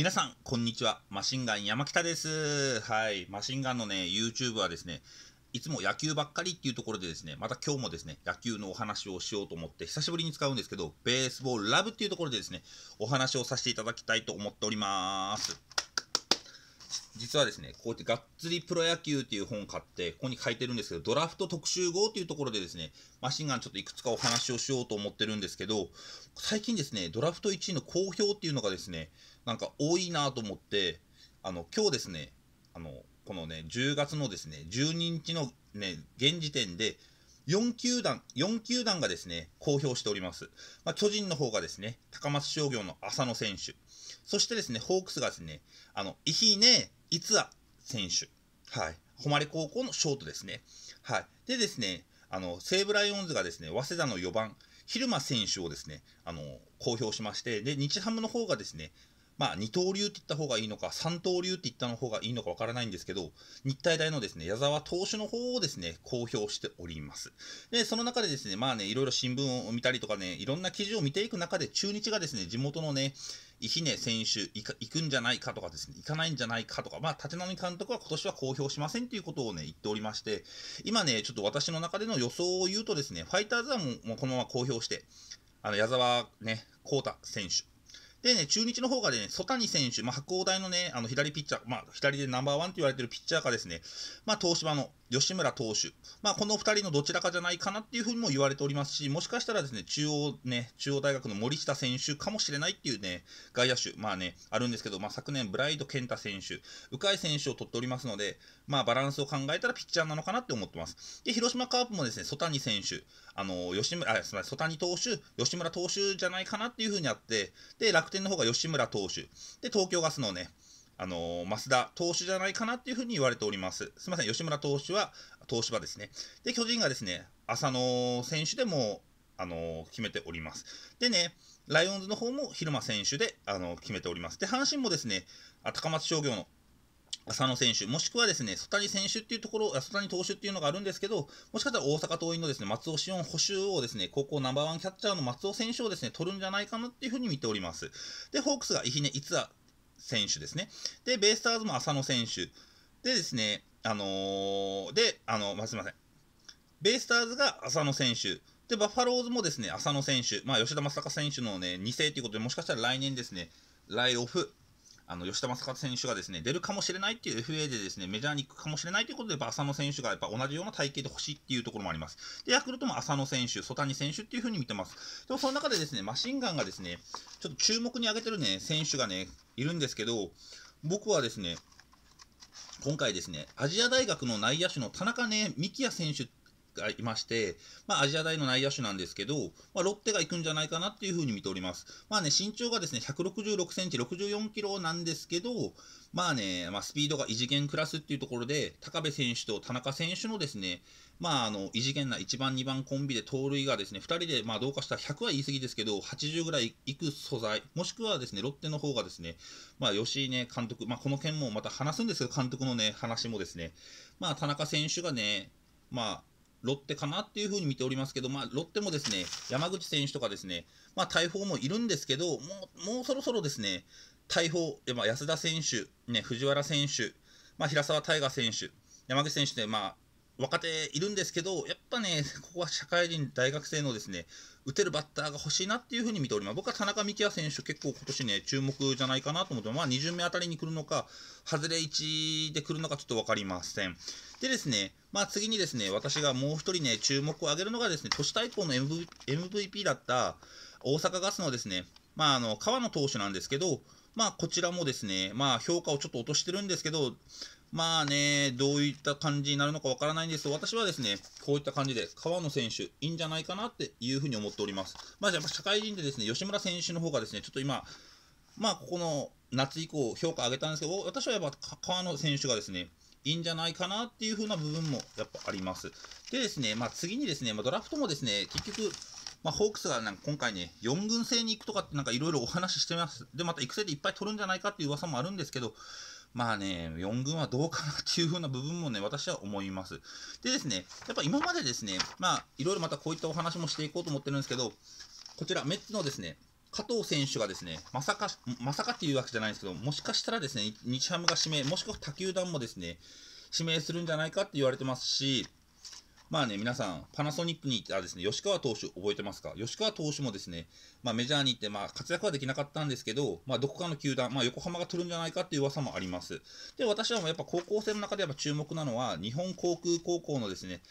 皆さん、こんにちは。マシンガン山北です。はい。マシンガンのね、YouTube はですね、いつも野球ばっかりっていうところでですね、また今日もですね、野球のお話をしようと思って、久しぶりに使うんですけど、ベースボールラブっていうところでですね、お話をさせていただきたいと思っております。実はですね、こうやってがっつりプロ野球っていう本を買って、ここに書いてるんですけど、ドラフト特集号っていうところでですね、マシンガンちょっといくつかお話をしようと思ってるんですけど、最近ですね、ドラフト1位の好評っていうのがですね、なんか多いなと思って、あの、今日ですね、あの、このね、10月のですね、12日のね、現時点で、4球団、4球団がですね、公表しております。まあ、巨人の方がですね、高松商業の浅野選手。そしてですね、ホークスがですね、あの、いひね、逸也選手。はい。誉高校のショートですね。はい。でですね、あの、西武ライオンズがですね、早稲田の4番、蛭間選手をですね、あの、公表しまして、で、日ハムの方がですね、まあ、二刀流って言った方がいいのか、三刀流って言ったの方がいいのかわからないんですけど、日体大のですね、矢沢投手の方をですね、公表しております。で、その中でですね、まあね、いろいろ新聞を見たりとかね、いろんな記事を見ていく中で、中日がですね、地元のね、伊根選手行か、行くんじゃないかとかですね、行かないんじゃないかとか、まあ、立浪監督は今年は公表しませんということをね、言っておりまして、今ね、ちょっと私の中での予想を言うとですね、ファイターズはもうこのまま公表して、あの、矢沢ね、幸太選手、でね、中日の方がね、曽谷選手、まあ、白鴎大のね、あの左ピッチャー、まあ、左でナンバーワンと言われてるピッチャーがですね、まあ、東芝の吉村投手、まあ、この2人のどちらかじゃないかなっていうふうにも言われておりますし、もしかしたらですね、中央ね、中央大学の森下選手かもしれないっていうね、外野手、まあね、あるんですけど、まあ、昨年、ブライド健太選手、鵜飼選手を取っておりますので、まあ、バランスを考えたらピッチャーなのかなって思ってます。で、広島カープもですね、曽谷選手、あの吉村あすみません曽谷投手、吉村投手じゃないかなっていうふうにあって、で楽天の方が吉村投手、で東京ガスのね、あの増田投手じゃないかなっていうふうに言われております。すみません、吉村投手は東芝ですね。で、巨人がですね、浅野選手でも、あの決めております。でね、ライオンズの方も昼間選手で、あの決めております。で、阪神もですね、高松商業の浅野選手、もしくはですね、曽谷選手っていうところ、曽谷投手っていうのがあるんですけど、もしかしたら大阪桐蔭のですね、松尾志音補修をですね、高校ナンバーワンキャッチャーの松尾選手をですね、取るんじゃないかなっていうふうに見ております。で、ホークスが伊比根逸ツ選手ですね。で、ベイスターズも浅野選手。でですね、あのー、で、あの、まあ、すいません。ベイスターズが浅野選手。で、バファローズもですね、浅野選手。まあ、吉田正尚選手のね、2世ということで、もしかしたら来年ですね、ライオフあの、吉田正和選手がですね、出るかもしれないっていう FA でですね、メジャーに行くかもしれないということで、やっぱ浅野選手がやっぱ同じような体型で欲しいっていうところもあります。で、ヤクルトも浅野選手、曽谷選手っていうふうに見てます。でもその中でですね、マシンガンがですね、ちょっと注目に挙げてるね、選手がね、いるんですけど、僕はですね、今回ですね、アジア大学の内野手の田中ね、幹也選手がいまして、まあ、アジア大の内野手なんですけど、まあ、ロッテが行くんじゃないかなっていうふうに見ております。まあね、身長がですね、166センチ、64キロなんですけど、まあね、まあ、スピードが異次元クラスっていうところで、高部選手と田中選手のですね、まあ、あの、異次元な1番、2番コンビで盗塁がですね、2人で、まあ、どうかしたら100は言い過ぎですけど、80ぐらいいく素材、もしくはですね、ロッテの方がですね、まあ、吉井ね、監督、まあ、この件もまた話すんですが、監督のね、話もですね、まあ、田中選手がね、まあ、ロッテかなっていうふうに見ておりますけど、まあ、ロッテもですね、山口選手とかですね、まあ、大砲もいるんですけど、もう、もうそろそろですね、大砲、まあ、安田選手、ね、藤原選手、まあ、平沢大河選手、山口選手で、まあ、若手いるんですけど、やっぱね、ここは社会人、大学生のですね、打てるバッターが欲しいなっていうふうに見ております。僕は田中幹也選手、結構今年ね、注目じゃないかなと思って、まあ2巡目あたりに来るのか、外れ1で来るのかちょっと分かりません。でですね、まあ次にですね、私がもう一人ね、注目を挙げるのがですね、都市対抗の MV MVP だった大阪ガスのですね、まああの、川野投手なんですけど、まあこちらもですね、まあ評価をちょっと落としてるんですけど、まあね、どういった感じになるのかわからないんですが、私はですね、こういった感じで、川野選手、いいんじゃないかなっていうふうに思っております。まあ、じゃあ、社会人でですね、吉村選手の方がですね、ちょっと今、まあ、ここの夏以降、評価上げたんですけど、私はやっぱ川野選手がですね、いいんじゃないかなっていうふうな部分もやっぱあります。でですね、まあ、次にですね、まあ、ドラフトもですね、結局、まあ、ホークスがなんか今回ね、4軍制に行くとかってなんかいろいろお話ししてます。で、また育成でいっぱい取るんじゃないかっていう噂もあるんですけど、まあね、4軍はどうかなっていう風な部分もね、私は思います。でですね、やっぱ今までですね、まあ、いろいろまたこういったお話もしていこうと思ってるんですけど、こちら、メッツのですね、加藤選手がですね、まさか、まさかっていうわけじゃないんですけど、もしかしたらですね、日ハムが指名、もしくは他球団もですね、指名するんじゃないかって言われてますし、まあね、皆さん、パナソニックに行ったですね、吉川投手覚えてますか吉川投手もですね、まあメジャーに行って、まあ活躍はできなかったんですけど、まあどこかの球団、まあ横浜が取るんじゃないかっていう噂もあります。で、私はもうやっぱ高校生の中でやっぱ注目なのは、日本航空高校のですね、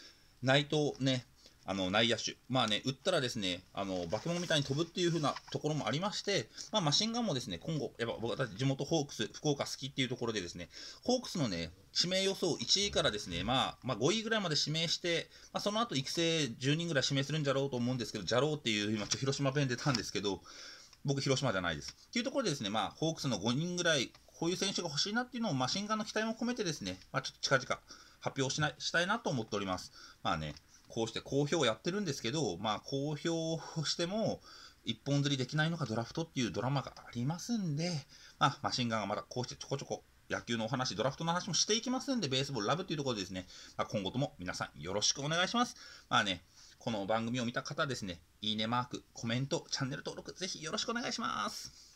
内藤ね、あの、内野手。まあね、打ったらですね、あの、化け物みたいに飛ぶっていう風なところもありまして、まあ、マシンガンもですね、今後、やっぱ僕地元ホークス、福岡好きっていうところでですね、ホークスのね、指名予想1位からですね、まあ、まあ、5位ぐらいまで指名して、まあ、その後育成10人ぐらい指名するんじゃろうと思うんですけど、じゃろうっていう、今、ちょっと広島弁出たんですけど、僕、広島じゃないです。っていうところでですね、まあ、ホークスの5人ぐらい、こういう選手が欲しいなっていうのを、マシンガンの期待も込めてですね、まあ、ちょっと近々発表しないしたいなと思っております。まあね、こうして好評をやってるんですけど、まあ、好評をしても、一本釣りできないのがドラフトっていうドラマがありますんで、まあ、マシンガンがまだこうしてちょこちょこ野球のお話、ドラフトの話もしていきますんで、ベースボールラブっていうところでですね、まあ、今後とも皆さんよろしくお願いします。まあね、この番組を見た方ですね、いいねマーク、コメント、チャンネル登録、ぜひよろしくお願いします。